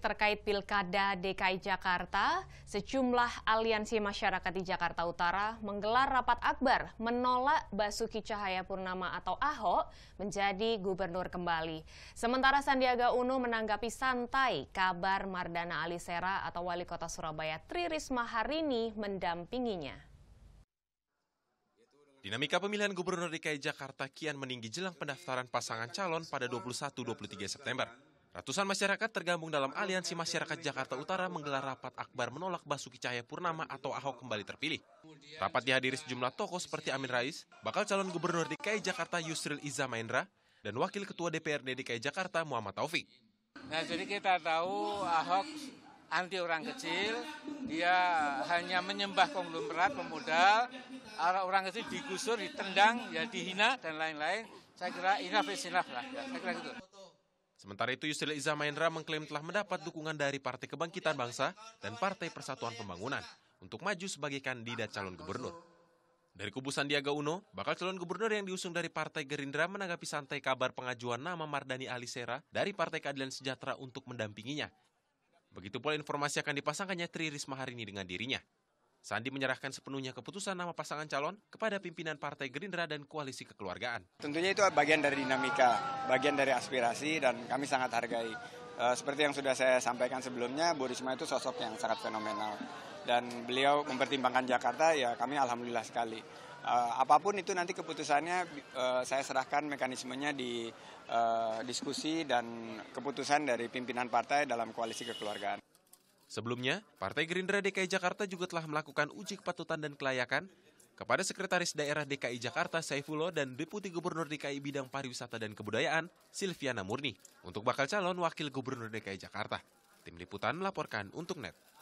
Terkait Pilkada DKI Jakarta, sejumlah aliansi masyarakat di Jakarta Utara menggelar rapat akbar menolak Basuki Cahayapurnama atau Ahok menjadi gubernur kembali. Sementara Sandiaga Uno menanggapi santai kabar Mardana Alisera atau wali kota Surabaya Tri Risma hari ini mendampinginya. Dinamika pemilihan Gubernur DKI Jakarta kian meninggi jelang pendaftaran pasangan calon pada 21-23 September. Ratusan masyarakat tergabung dalam Aliansi Masyarakat Jakarta Utara menggelar rapat akbar menolak Basuki Cahaya Purnama atau Ahok kembali terpilih. Rapat dihadiri sejumlah tokoh seperti Amin Rais, bakal calon gubernur DKI Jakarta Yusril Iza Maindra, dan Wakil Ketua DPRD DKI Jakarta Muhammad Taufik. Nah jadi kita tahu Ahok anti orang kecil, dia hanya menyembah konglomerat pemodal, orang orang kecil digusur, ditendang, ya dihina, dan lain-lain. Saya kira enough is lah, ya, saya kira gitu. Sementara itu Yusril Iza Mahendra mengklaim telah mendapat dukungan dari Partai Kebangkitan Bangsa dan Partai Persatuan Pembangunan untuk maju sebagai kandidat calon gubernur. Dari kubu Sandiaga Uno, bakal calon gubernur yang diusung dari Partai Gerindra menanggapi santai kabar pengajuan nama Mardani Alisera dari Partai Keadilan Sejahtera untuk mendampinginya. Begitu pula informasi akan dipasangkannya Tri Risma hari ini dengan dirinya. Sandi menyerahkan sepenuhnya keputusan nama pasangan calon kepada pimpinan Partai Gerindra dan Koalisi Kekeluargaan. Tentunya itu bagian dari dinamika, bagian dari aspirasi dan kami sangat hargai. E, seperti yang sudah saya sampaikan sebelumnya, Bu Risma itu sosok yang sangat fenomenal. Dan beliau mempertimbangkan Jakarta, ya kami alhamdulillah sekali. E, apapun itu nanti keputusannya e, saya serahkan mekanismenya di e, diskusi dan keputusan dari pimpinan partai dalam koalisi kekeluargaan. Sebelumnya, Partai Gerindra DKI Jakarta juga telah melakukan uji kepatutan dan kelayakan kepada Sekretaris Daerah DKI Jakarta Saifullah dan Deputi Gubernur DKI Bidang Pariwisata dan Kebudayaan Silviana Murni untuk bakal calon Wakil Gubernur DKI Jakarta. Tim Liputan melaporkan untuk NET.